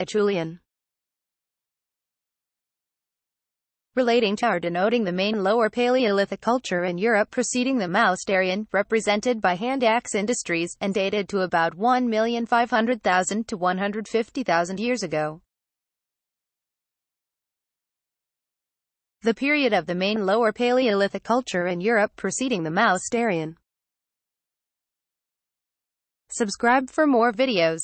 Etulian. Relating to or denoting the main lower Paleolithic culture in Europe preceding the Mousterian, represented by hand axe industries, and dated to about 1,500,000 to 150,000 years ago. The period of the main lower Paleolithic culture in Europe preceding the Mousterian. Subscribe for more videos.